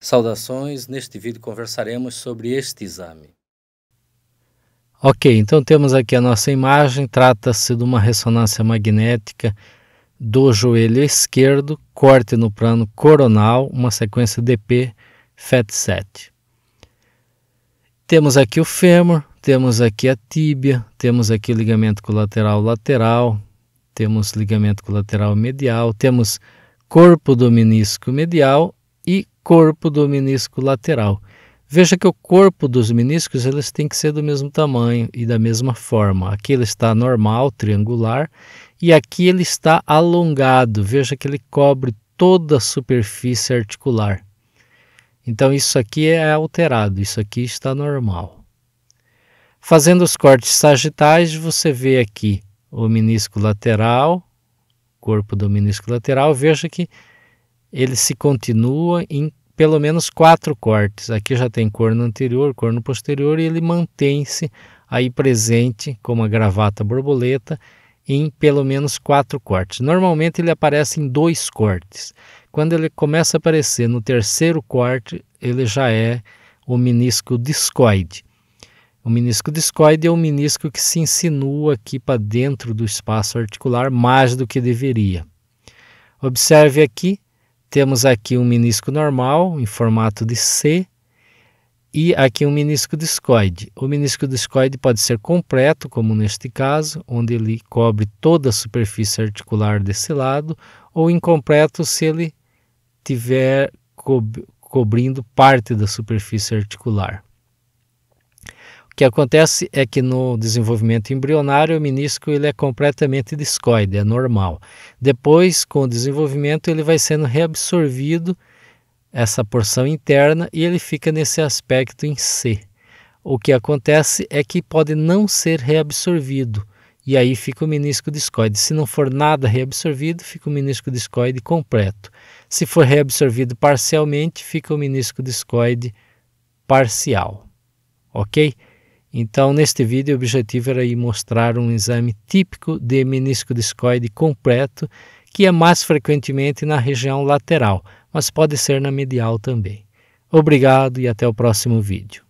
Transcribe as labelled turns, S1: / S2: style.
S1: Saudações, neste vídeo conversaremos sobre este exame. Ok, então temos aqui a nossa imagem, trata-se de uma ressonância magnética do joelho esquerdo, corte no plano coronal, uma sequência DP FET7. Temos aqui o fêmur, temos aqui a tíbia, temos aqui o ligamento colateral lateral, temos ligamento colateral medial, temos corpo do menisco medial corpo do menisco lateral. Veja que o corpo dos meniscos eles têm que ser do mesmo tamanho e da mesma forma. Aqui ele está normal, triangular, e aqui ele está alongado. Veja que ele cobre toda a superfície articular. Então isso aqui é alterado, isso aqui está normal. Fazendo os cortes sagitais, você vê aqui o menisco lateral, corpo do menisco lateral, veja que ele se continua em pelo menos quatro cortes. Aqui já tem corno anterior, corno posterior e ele mantém-se aí presente como a gravata borboleta em pelo menos quatro cortes. Normalmente ele aparece em dois cortes. Quando ele começa a aparecer no terceiro corte, ele já é o menisco discoide. O menisco discoide é o menisco que se insinua aqui para dentro do espaço articular mais do que deveria. Observe aqui temos aqui um menisco normal, em formato de C, e aqui um menisco discoide. O menisco discoide pode ser completo, como neste caso, onde ele cobre toda a superfície articular desse lado, ou incompleto se ele tiver co cobrindo parte da superfície articular que acontece é que no desenvolvimento embrionário o menisco ele é completamente discoide, é normal. Depois, com o desenvolvimento, ele vai sendo reabsorvido essa porção interna e ele fica nesse aspecto em C. O que acontece é que pode não ser reabsorvido e aí fica o menisco discoide. Se não for nada reabsorvido, fica o menisco discoide completo. Se for reabsorvido parcialmente, fica o menisco discoide parcial. OK? Então, neste vídeo, o objetivo era mostrar um exame típico de menisco discoide completo, que é mais frequentemente na região lateral, mas pode ser na medial também. Obrigado e até o próximo vídeo.